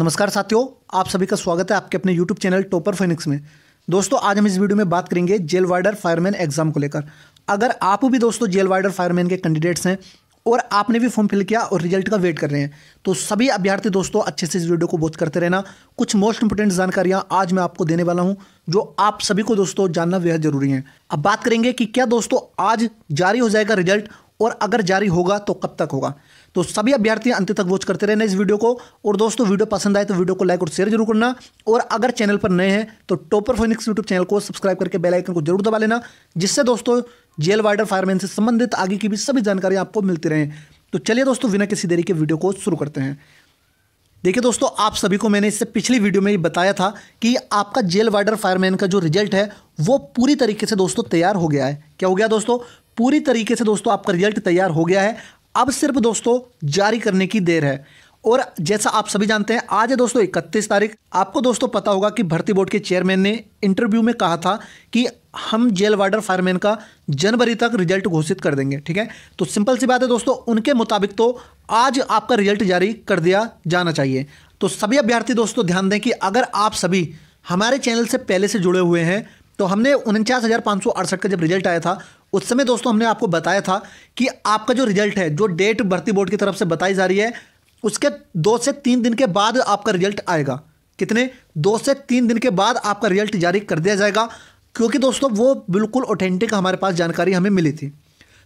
नमस्कार साथियों आप सभी का स्वागत है आपके अपने YouTube चैनल टोपर फिनिक्स में दोस्तों आज हम इस वीडियो में बात करेंगे जेल वार्डर फायरमैन एग्जाम को लेकर अगर आप भी दोस्तों जेल वार्डर फायरमैन के कैंडिडेट्स हैं और आपने भी फॉर्म फिल किया और रिजल्ट का वेट कर रहे हैं तो सभी अभ्यर्थी दोस्तों अच्छे से इस वीडियो को वॉच करते रहना कुछ मोस्ट इंपोर्टेंट जानकारियां आज मैं आपको देने वाला हूं जो आप सभी को दोस्तों जानना बेहद जरूरी है अब बात करेंगे कि क्या दोस्तों आज जारी हो जाएगा रिजल्ट और अगर जारी होगा तो कब तक होगा तो सभी अभ्यर्थी अंत तक वॉच करते रहना इस वीडियो को और दोस्तों वीडियो पसंद आए तो वीडियो को लाइक और शेयर जरूर करना और अगर चैनल पर नए हैं तो टॉपर फोनिक्स यूट्यूब चैनल को सब्सक्राइब करके बेल आइकन को जरूर दबा लेना जिससे दोस्तों जेल वाइडर फायरमैन से संबंधित आगे की भी सभी जानकारी आपको मिलती रहे तो चलिए दोस्तों बिना किसी देरी के वीडियो को शुरू करते हैं देखिए दोस्तों आप सभी को मैंने इससे पिछली वीडियो में ही बताया था कि आपका जेल वाइडर फायरमैन का जो रिजल्ट है वो पूरी तरीके से दोस्तों तैयार हो गया है क्या हो गया दोस्तों पूरी तरीके से दोस्तों आपका रिजल्ट तैयार हो गया है अब सिर्फ दोस्तों जारी करने की देर है और जैसा आप सभी जानते हैं आज है दोस्तों इकतीस तारीख आपको दोस्तों पता होगा कि भर्ती बोर्ड के चेयरमैन ने इंटरव्यू में कहा था कि हम जेल वार्डर फायरमैन का जनवरी तक रिजल्ट घोषित कर देंगे ठीक है तो सिंपल सी बात है दोस्तों उनके मुताबिक तो आज आपका रिजल्ट जारी कर दिया जाना चाहिए तो सभी अभ्यर्थी दोस्तों ध्यान दें कि अगर आप सभी हमारे चैनल से पहले से जुड़े हुए हैं तो हमने उनचास हज़ार सौ अड़सठ का जब रिजल्ट आया था उस समय दोस्तों हमने आपको बताया था कि आपका जो रिजल्ट है जो डेट भर्ती बोर्ड की तरफ से बताई जा रही है उसके दो से तीन दिन के बाद आपका रिजल्ट आएगा कितने दो से तीन दिन के बाद आपका रिजल्ट जारी कर दिया जाएगा क्योंकि दोस्तों वो बिल्कुल ऑथेंटिक हमारे पास जानकारी हमें मिली थी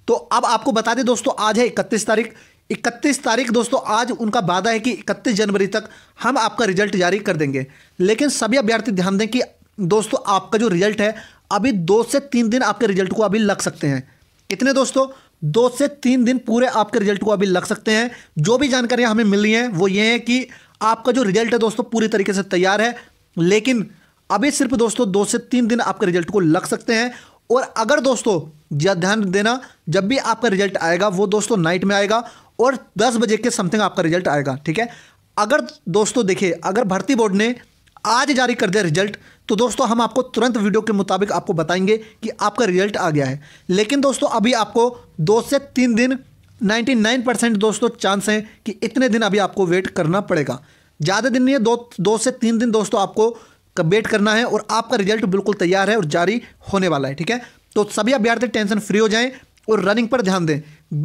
तो अब आपको बता दें दोस्तों आज है इकतीस तारीख इकतीस तारीख दोस्तों आज उनका वादा है कि इकतीस जनवरी तक हम आपका रिजल्ट जारी कर देंगे लेकिन सभी अभ्यर्थी ध्यान दें कि दोस्तों आपका जो रिजल्ट है अभी दो से तीन दिन आपके रिजल्ट को अभी लग सकते हैं कितने दोस्तों दो से तीन दिन पूरे आपके रिजल्ट को अभी लग सकते हैं जो भी जानकारियां हमें मिली हैं वो ये है कि आपका जो रिजल्ट है दोस्तों पूरी तरीके से तैयार है लेकिन अभी सिर्फ दोस्तों दो से तीन दिन आपके रिजल्ट को लग सकते हैं और अगर दोस्तों ध्यान देना जब भी आपका रिजल्ट आएगा वो दोस्तों नाइट में आएगा और दस बजे के समथिंग आपका रिजल्ट आएगा ठीक है अगर दोस्तों देखिए अगर भर्ती बोर्ड ने आज जारी कर दिया रिजल्ट तो दोस्तों हम आपको तुरंत वीडियो के मुताबिक आपको बताएंगे कि आपका रिजल्ट आ गया है लेकिन दोस्तों अभी आपको दो से तीन दिन 99 परसेंट दोस्तों चांस हैं कि इतने दिन अभी आपको वेट करना पड़ेगा ज़्यादा दिन नहीं है दो दो से तीन दिन दोस्तों आपको वेट करना है और आपका रिजल्ट बिल्कुल तैयार है और जारी होने वाला है ठीक है तो सभी अभ्यर्थी टेंशन फ्री हो जाएँ और रनिंग पर ध्यान दें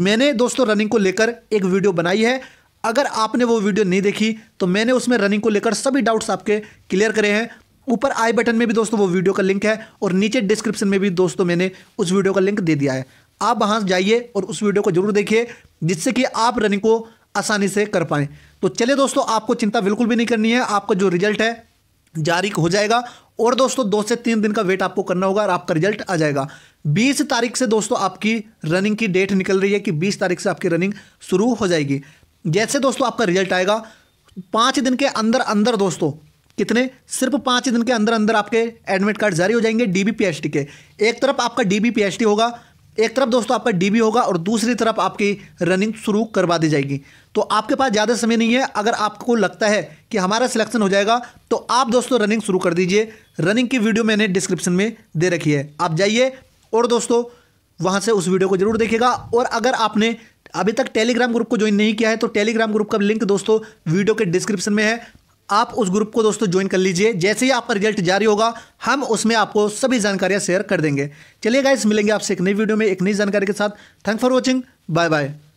मैंने दोस्तों रनिंग को लेकर एक वीडियो बनाई है अगर आपने वो वीडियो नहीं देखी तो मैंने उसमें रनिंग को लेकर सभी डाउट्स आपके क्लियर करे हैं ऊपर आई बटन में भी दोस्तों वो वीडियो का लिंक है और नीचे डिस्क्रिप्शन में भी दोस्तों मैंने उस वीडियो का लिंक दे दिया है आप वहाँ जाइए और उस वीडियो को जरूर देखिए जिससे कि आप रनिंग को आसानी से कर पाएँ तो चलिए दोस्तों आपको चिंता बिल्कुल भी नहीं करनी है आपका जो रिजल्ट है जारी हो जाएगा और दोस्तों दो से तीन दिन का वेट आपको करना होगा और आपका रिजल्ट आ जाएगा 20 तारीख से दोस्तों आपकी रनिंग की डेट निकल रही है कि 20 तारीख से आपकी रनिंग शुरू हो जाएगी जैसे दोस्तों आपका रिजल्ट आएगा पाँच दिन के अंदर अंदर दोस्तों कितने सिर्फ पाँच दिन के अंदर अंदर आपके एडमिट कार्ड जारी हो जाएंगे डी के एक तरफ आपका डी होगा एक तरफ दोस्तों आपका डीबी होगा और दूसरी तरफ आपकी रनिंग शुरू करवा दी जाएगी तो आपके पास ज़्यादा समय नहीं है अगर आपको लगता है कि हमारा सिलेक्शन हो जाएगा तो आप दोस्तों रनिंग शुरू कर दीजिए रनिंग की वीडियो मैंने डिस्क्रिप्शन में दे रखी है आप जाइए और दोस्तों वहाँ से उस वीडियो को जरूर देखिएगा और अगर आपने अभी तक टेलीग्राम ग्रुप को ज्वाइन नहीं किया है तो टेलीग्राम ग्रुप का लिंक दोस्तों वीडियो के डिस्क्रिप्शन में है आप उस ग्रुप को दोस्तों ज्वाइन कर लीजिए जैसे ही आपका रिजल्ट जारी होगा हम उसमें आपको सभी जानकारियाँ शेयर कर देंगे चलिए गाइस मिलेंगे आपसे एक नई वीडियो में एक नई जानकारी के साथ thank for watching bye bye